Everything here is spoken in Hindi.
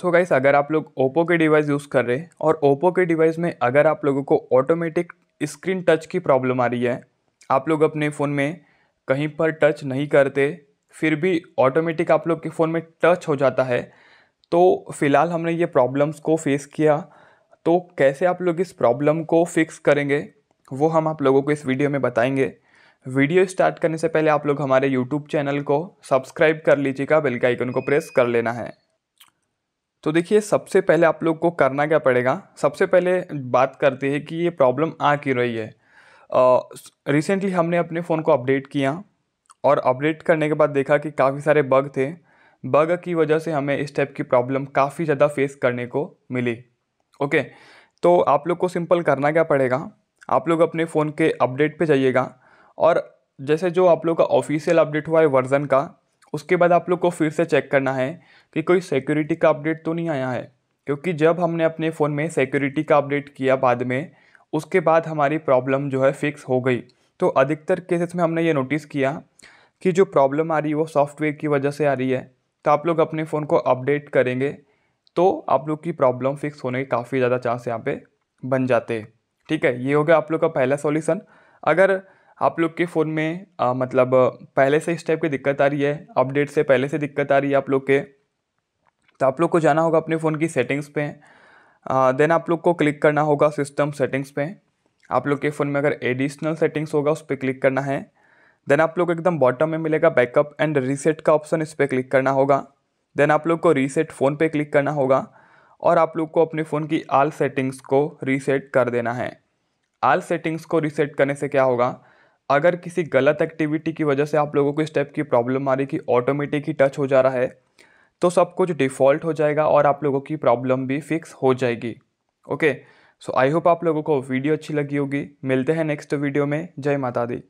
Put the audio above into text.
सो so गाइस अगर आप लोग ओप्पो के डिवाइस यूज़ कर रहे हैं और ओप्पो के डिवाइस में अगर आप लोगों को ऑटोमेटिक स्क्रीन टच की प्रॉब्लम आ रही है आप लोग अपने फ़ोन में कहीं पर टच नहीं करते फिर भी ऑटोमेटिक आप लोग के फ़ोन में टच हो जाता है तो फ़िलहाल हमने ये प्रॉब्लम्स को फेस किया तो कैसे आप लोग इस प्रॉब्लम को फिक्स करेंगे वो हम आप लोगों को इस वीडियो में बताएंगे वीडियो स्टार्ट करने से पहले आप लोग हमारे यूट्यूब चैनल को सब्सक्राइब कर लीजिएगा बेल का आइकन को प्रेस कर लेना है तो देखिए सबसे पहले आप लोग को करना क्या पड़ेगा सबसे पहले बात करते हैं कि ये प्रॉब्लम आ क्यों रही है रिसेंटली हमने अपने फ़ोन को अपडेट किया और अपडेट करने के बाद देखा कि काफ़ी सारे बग थे बग की वजह से हमें इस टाइप की प्रॉब्लम काफ़ी ज़्यादा फेस करने को मिली ओके तो आप लोग को सिंपल करना क्या पड़ेगा आप लोग अपने फ़ोन के अपडेट पे जाइएगा और जैसे जो आप लोग का ऑफिशियल अपडेट हुआ है वर्ज़न का उसके बाद आप लोग को फिर से चेक करना है कि कोई सिक्योरिटी का अपडेट तो नहीं आया है क्योंकि जब हमने अपने फ़ोन में सिक्योरिटी का अपडेट किया बाद में उसके बाद हमारी प्रॉब्लम जो है फिक्स हो गई तो अधिकतर केसेस में हमने ये नोटिस किया कि जो प्रॉब्लम आ रही है वो सॉफ्टवेयर की वजह से आ रही है तो आप लोग अपने फ़ोन को अपडेट करेंगे तो आप लोग की प्रॉब्लम फिक्स होने के काफ़ी ज़्यादा चांस यहाँ पे बन जाते हैं ठीक है ये हो गया आप लोग का पहला सॉल्यूशन अगर आप लोग के फ़ोन में आ, मतलब पहले से इस टाइप की दिक्कत आ रही है अपडेट से पहले से दिक्कत आ रही है आप लोग के तो आप लोग को जाना होगा अपने फ़ोन की सेटिंग्स पे देन आप लोग को क्लिक करना होगा सिस्टम सेटिंग्स पे आप लोग के फ़ोन में अगर एडिशनल सेटिंग्स होगा उस पर क्लिक करना है देन आप लोग एकदम बॉटम में मिलेगा बैकअप एंड रीसेट का ऑप्शन इस पर क्लिक करना होगा देन आप लोग को रीसेट फ़ोन पे क्लिक करना होगा और आप लोग को अपने फ़ोन की आल सेटिंग्स को रीसेट कर देना है आल सेटिंग्स को रीसेट करने से क्या होगा अगर किसी गलत एक्टिविटी की वजह से आप लोगों को इस टाइप की प्रॉब्लम आ रही कि ऑटोमेटिक ही टच हो जा रहा है तो सब कुछ डिफ़ॉल्ट हो जाएगा और आप लोगों की प्रॉब्लम भी फिक्स हो जाएगी ओके सो आई होप आप लोगों को वीडियो अच्छी लगी होगी मिलते हैं नेक्स्ट वीडियो में जय माता दी